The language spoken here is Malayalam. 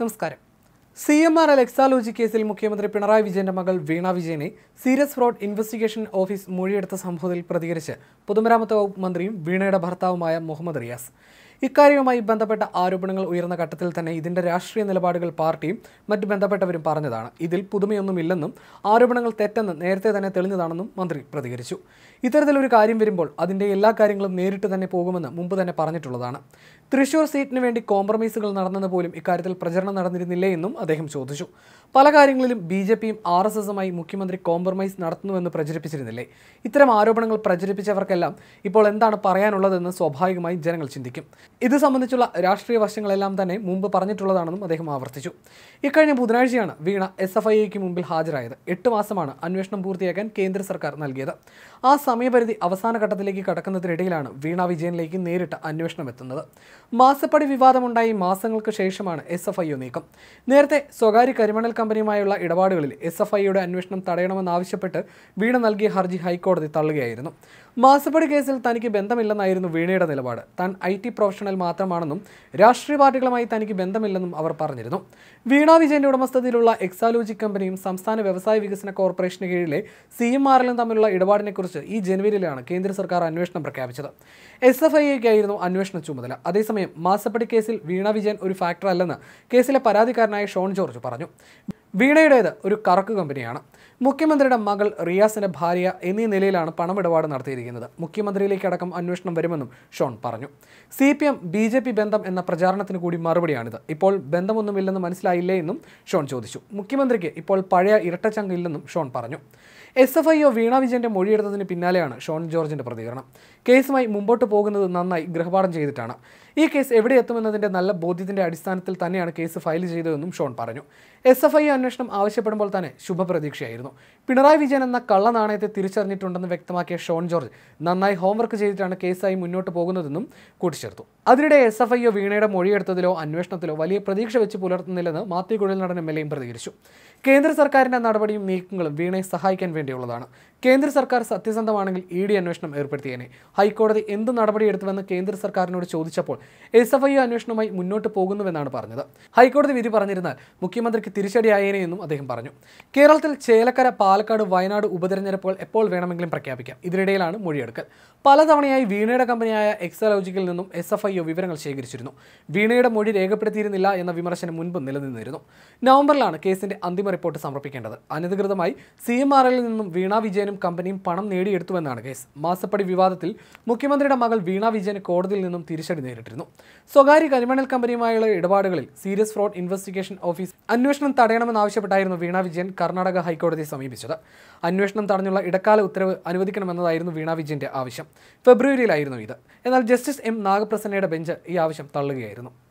നമസ്കാരം സി എം ആർ അലക്സാലോജി കേസിൽ മുഖ്യമന്ത്രി പിണറായി വിജയന്റെ മകൾ വീണ വിജയനെ സീരിയസ് ഫ്രോഡ് ഇൻവെസ്റ്റിഗേഷൻ ഓഫീസ് മൊഴിയെടുത്ത സംഭവത്തിൽ പ്രതികരിച്ച് പൊതുമരാമത്ത് വകുപ്പ് മന്ത്രിയും വീണയുടെ ഭർത്താവുമായ മുഹമ്മദ് റിയാസ് ഇക്കാര്യവുമായി ബന്ധപ്പെട്ട ആരോപണങ്ങൾ ഉയർന്ന ഘട്ടത്തിൽ തന്നെ ഇതിന്റെ രാഷ്ട്രീയ നിലപാടുകൾ പാർട്ടിയും മറ്റ് ബന്ധപ്പെട്ടവരും പറഞ്ഞതാണ് ഇതിൽ പുതുമയൊന്നുമില്ലെന്നും ആരോപണങ്ങൾ തെറ്റെന്ന് നേരത്തെ തന്നെ തെളിഞ്ഞതാണെന്നും മന്ത്രി പ്രതികരിച്ചു ഇത്തരത്തിലൊരു കാര്യം വരുമ്പോൾ അതിന്റെ എല്ലാ കാര്യങ്ങളും നേരിട്ട് തന്നെ പോകുമെന്ന് മുമ്പ് തന്നെ പറഞ്ഞിട്ടുള്ളതാണ് തൃശൂർ സീറ്റിന് വേണ്ടി കോംപ്രമൈസുകൾ നടന്നെന്ന് പോലും ഇക്കാര്യത്തിൽ പ്രചരണം നടന്നിരുന്നില്ലേ എന്നും അദ്ദേഹം ചോദിച്ചു പല കാര്യങ്ങളിലും ബി ജെ പിയും ആർ എസ് എസുമായി മുഖ്യമന്ത്രി കോംപ്രമൈസ് നടത്തുന്നുവെന്ന് പ്രചരിപ്പിച്ചിരുന്നില്ലേ ഇത്തരം ആരോപണങ്ങൾ പ്രചരിപ്പിച്ചവർക്കെല്ലാം ഇപ്പോൾ എന്താണ് പറയാനുള്ളതെന്ന് സ്വാഭാവികമായി ജനങ്ങൾ ചിന്തിക്കും ഇത് സംബന്ധിച്ചുള്ള രാഷ്ട്രീയ വശങ്ങളെല്ലാം തന്നെ മുമ്പ് പറഞ്ഞിട്ടുള്ളതാണെന്നും അദ്ദേഹം ആവർത്തിച്ചു ഇക്കഴിഞ്ഞ ബുധനാഴ്ചയാണ് വീണ എസ് എഫ് എക്ക് മുമ്പിൽ ഹാജരായത് എട്ട് മാസമാണ് അന്വേഷണം പൂർത്തിയാക്കാൻ കേന്ദ്ര സർക്കാർ നൽകിയത് ആ സമയപരിധി അവസാന ഘട്ടത്തിലേക്ക് കടക്കുന്നതിനിടയിലാണ് വീണ വിജയനിലേക്ക് നേരിട്ട് അന്വേഷണം എത്തുന്നത് മാസപ്പടി വിവാദമുണ്ടായി മാസങ്ങൾക്ക് ശേഷമാണ് എസ് എഫ് ഐ നീക്കം നേരത്തെ സ്വകാര്യ കരിമണൽ കമ്പനിയുമായുള്ള ഇടപാടുകളിൽ എസ് എഫ് ഐയുടെ അന്വേഷണം തടയണമെന്നാവശ്യപ്പെട്ട് വീണ നൽകിയ ഹർജി ഹൈക്കോടതി തള്ളുകയായിരുന്നു മാസപ്പടി കേസിൽ തനിക്ക് ബന്ധമില്ലെന്നായിരുന്നു വീണയുടെ നിലപാട് താൻ ഐ ടി പ്രൊഫഷണൽ പ്രൊഫഷണൽ മാത്രമാണെന്നും രാഷ്ട്രീയ പാർട്ടികളുമായി തനിക്ക് ബന്ധമില്ലെന്നും അവർ പറഞ്ഞിരുന്നു വീണ വിജയന്റെ ഉടമസ്ഥതയിലുള്ള എക്സാലോജി കമ്പനിയും സംസ്ഥാന വ്യവസായ വികസന കോർപ്പറേഷന് കീഴിലെ സി എം ആറിലും തമ്മിലുള്ള ഇടപാടിനെക്കുറിച്ച് ഈ ജനുവരിയിലാണ് കേന്ദ്ര സർക്കാർ അന്വേഷണം പ്രഖ്യാപിച്ചത് എസ് എഫ് ഐക്കായിരുന്നു അന്വേഷണ ചുമതല അതേസമയം മാസപ്പടി കേസിൽ വീണ വിജയൻ ഒരു ഫാക്ടർ അല്ലെന്ന് കേസിലെ പരാതിക്കാരനായ ഷോൺ ജോർജ് പറഞ്ഞു വീണയുടേത് ഒരു കറക്ക് കമ്പനിയാണ് മുഖ്യമന്ത്രിയുടെ മകൾ റിയാസിന്റെ ഭാര്യ എന്നീ നിലയിലാണ് പണമിടപാട് നടത്തിയിരിക്കുന്നത് മുഖ്യമന്ത്രിയിലേക്കടക്കം അന്വേഷണം വരുമെന്നും ഷോൺ പറഞ്ഞു C P M B J P ബന്ധം എന്ന പ്രചാരണത്തിന് കൂടി മറുപടിയാണിത് ഇപ്പോൾ ബന്ധമൊന്നുമില്ലെന്ന് മനസ്സിലായില്ലേ എന്നും ഷോൺ ചോദിച്ചു മുഖ്യമന്ത്രിക്ക് ഇപ്പോൾ പഴയ ഇരട്ടച്ചങ്കില്ലെന്നും ഷോൺ പറഞ്ഞു S F I O Veena വിജയന്റെ മൊഴിയെടുത്തതിന് പിന്നാലെയാണ് ഷോൺ ജോർജിന്റെ പ്രതികരണം കേസുമായി മുമ്പോട്ട് പോകുന്നത് നന്നായി ഗൃഹപാഠം ചെയ്തിട്ടാണ് ഈ കേസ് എവിടെ എത്തുമെന്നതിൻ്റെ നല്ല ബോധ്യത്തിൻ്റെ അടിസ്ഥാനത്തിൽ തന്നെയാണ് കേസ് ഫയൽ ചെയ്തതെന്നും ഷോൺ പറഞ്ഞു എസ് എഫ് ഐ അന്വേഷണം ആവശ്യപ്പെടുമ്പോൾ തന്നെ ശുഭപ്രതീക്ഷയായിരുന്നു പിണറായി വിജയൻ എന്ന കള്ളനാണയത്തെ തിരിച്ചറിഞ്ഞിട്ടുണ്ടെന്ന് വ്യക്തമാക്കിയ ഷോൺ ജോർജ് നന്നായി ഹോംവർക്ക് ചെയ്തിട്ടാണ് കേസായി മുന്നോട്ട് പോകുന്നതെന്നും കൂട്ടിച്ചേർത്തു അതിനിടെ എസ് എഫ് ഐയോ വീണയുടെ മൊഴിയെടുത്തതിലോ അന്വേഷണത്തിലോ വലിയ പ്രതീക്ഷ വെച്ച് പുലർത്തുന്നില്ലെന്ന് മാത്യു കുഴൽ നടൻ എം എൽ എയും പ്രതികരിച്ചു കേന്ദ്ര സർക്കാരിൻ്റെ നടപടിയും നീക്കങ്ങളും വീണയെ സഹായിക്കാൻ വേണ്ടിയുള്ളതാണ് കേന്ദ്ര സർക്കാർ സത്യസന്ധമാണെങ്കിൽ ഇ ഡി അന്വേഷണം ഏർപ്പെടുത്തിയേനെ ഹൈക്കോടതി എന്ത് എടുത്തുവെന്ന് കേന്ദ്ര സർക്കാരിനോട് ചോദിച്ചപ്പോൾ എസ് എഫ് ഐ അന്വേഷണവുമായി മുന്നോട്ട് പോകുന്നുവെന്നാണ് പറഞ്ഞത് ഹൈക്കോടതി വിധി പറഞ്ഞിരുന്നാൽ മുഖ്യമന്ത്രിക്ക് തിരിച്ചടിയായേനെ എന്നും അദ്ദേഹം പറഞ്ഞു കേരളത്തിൽ ചേലക്കര പാലക്കാട് വയനാട് ഉപതെരഞ്ഞെടുപ്പുകൾ എപ്പോൾ വേണമെങ്കിലും പ്രഖ്യാപിക്കാം ഇതിനിടയിലാണ് മൊഴിയെടുക്കൽ പലതവണയായി വീണയുടെ കമ്പനിയായ എക്സലോജിക്കിൽ നിന്നും എസ് എഫ് ഐ വിവരങ്ങൾ ശേഖരിച്ചിരുന്നു വീണയുടെ മൊഴി രേഖപ്പെടുത്തിയിരുന്നില്ല എന്ന വിമർശനം മുൻപ് നിലനിന്നിരുന്നു നവംബറിലാണ് കേസിന്റെ അന്തിമ റിപ്പോർട്ട് സമർപ്പിക്കേണ്ടത് അനധികൃതമായി സി എം ആർ എല്ലിൽ നിന്നും വീണ വിജയനും സ്ഥാപനവും കമ്പനിയും പണം നേടിയെടുത്തുവെന്നാണ് കേസ് മാസപ്പടി വിവാദത്തിൽ മുഖ്യമന്ത്രിയുടെ മകൾ വീണ വിജയൻ കോടതിയിൽ നിന്നും തിരിച്ചടി നേരിട്ടിരുന്നു സ്വകാര്യ കരിമണൽ കമ്പനിയുമായുള്ള ഇടപാടുകളിൽ സീരിയസ് ഫ്രോഡ് ഇൻവെസ്റ്റിഗേഷൻ ഓഫീസ് അന്വേഷണം തടയണമെന്നാവശ്യപ്പെട്ടായിരുന്നു വീണ വിജയൻ കർണാടക ഹൈക്കോടതിയെ സമീപിച്ചത് അന്വേഷണം തടഞ്ഞുള്ള ഇടക്കാല ഉത്തരവ് അനുവദിക്കണമെന്നതായിരുന്നു വീണ വിജയന്റെ ആവശ്യം ഫെബ്രുവരിയിലായിരുന്നു ഇത് എന്നാൽ ജസ്റ്റിസ് എം നാഗപ്രസന്നയുടെ ബെഞ്ച് ഈ ആവശ്യം തള്ളുകയായിരുന്നു